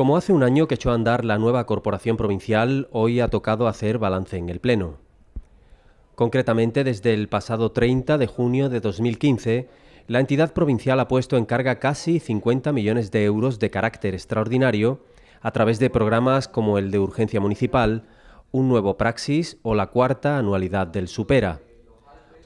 Como hace un año que echó a andar la nueva corporación provincial, hoy ha tocado hacer balance en el Pleno. Concretamente, desde el pasado 30 de junio de 2015, la entidad provincial ha puesto en carga casi 50 millones de euros de carácter extraordinario a través de programas como el de urgencia municipal, un nuevo praxis o la cuarta anualidad del Supera.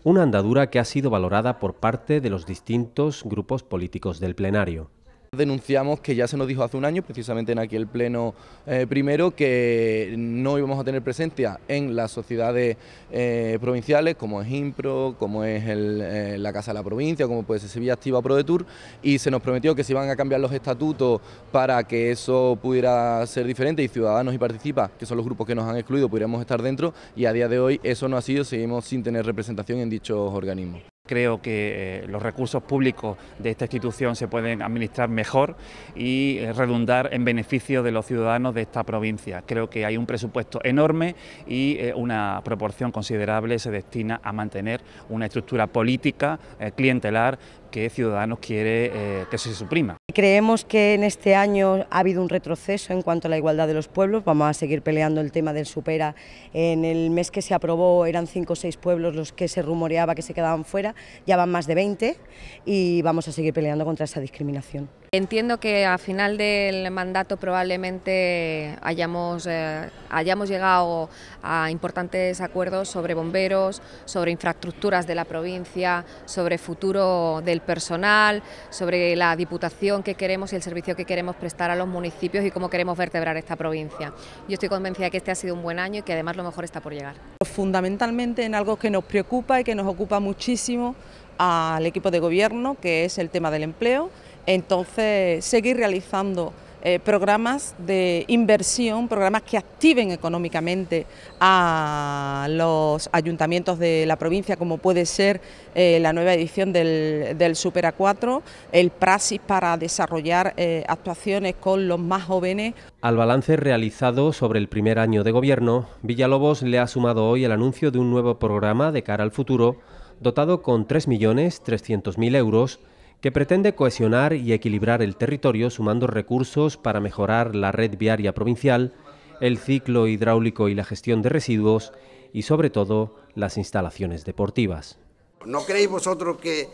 Una andadura que ha sido valorada por parte de los distintos grupos políticos del plenario. Denunciamos que ya se nos dijo hace un año, precisamente en aquel pleno eh, primero, que no íbamos a tener presencia en las sociedades eh, provinciales, como es IMPRO, como es eh, la Casa de la Provincia, como puede ser Sevilla Activa Pro de Tour, y se nos prometió que se iban a cambiar los estatutos para que eso pudiera ser diferente y Ciudadanos y Participa, que son los grupos que nos han excluido, pudiéramos estar dentro, y a día de hoy eso no ha sido, seguimos sin tener representación en dichos organismos. Creo que eh, los recursos públicos de esta institución se pueden administrar mejor y eh, redundar en beneficio de los ciudadanos de esta provincia. Creo que hay un presupuesto enorme y eh, una proporción considerable se destina a mantener una estructura política clientelar que Ciudadanos quiere eh, que se suprima. Creemos que en este año ha habido un retroceso en cuanto a la igualdad de los pueblos, vamos a seguir peleando el tema del supera. En el mes que se aprobó eran cinco o seis pueblos los que se rumoreaba que se quedaban fuera, ya van más de 20 y vamos a seguir peleando contra esa discriminación. Entiendo que a final del mandato probablemente hayamos, eh, hayamos llegado a importantes acuerdos sobre bomberos, sobre infraestructuras de la provincia, sobre futuro del personal, sobre la diputación que queremos y el servicio que queremos prestar a los municipios y cómo queremos vertebrar esta provincia. Yo estoy convencida de que este ha sido un buen año y que además lo mejor está por llegar. Fundamentalmente en algo que nos preocupa y que nos ocupa muchísimo al equipo de gobierno, que es el tema del empleo entonces, seguir realizando eh, programas de inversión, programas que activen económicamente a los ayuntamientos de la provincia, como puede ser eh, la nueva edición del, Super A4, el Praxis para desarrollar eh, actuaciones con los más jóvenes. Al balance realizado sobre el primer año de gobierno, Villalobos le ha sumado hoy el anuncio de un nuevo programa de cara al futuro, dotado con 3.300.000 euros que pretende cohesionar y equilibrar el territorio sumando recursos para mejorar la red viaria provincial, el ciclo hidráulico y la gestión de residuos y sobre todo las instalaciones deportivas. ¿No creéis vosotros que,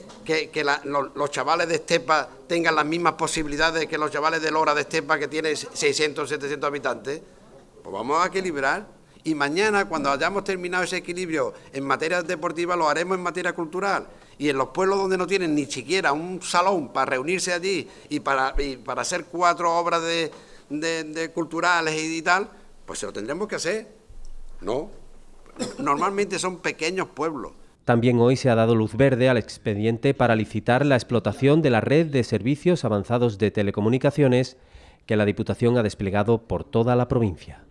los, chavales de Estepa tengan las mismas posibilidades que los chavales de Lora de Estepa que tiene 600, o 700 habitantes? Pues vamos a equilibrar. Y mañana, cuando hayamos terminado ese equilibrio en materia deportiva, lo haremos en materia cultural. Y en los pueblos donde no tienen ni siquiera un salón para reunirse allí y para, hacer cuatro obras de, culturales y, tal, pues se lo tendremos que hacer. No. Normalmente son pequeños pueblos. También hoy se ha dado luz verde al expediente para licitar la explotación de la red de servicios avanzados de telecomunicaciones que la Diputación ha desplegado por toda la provincia.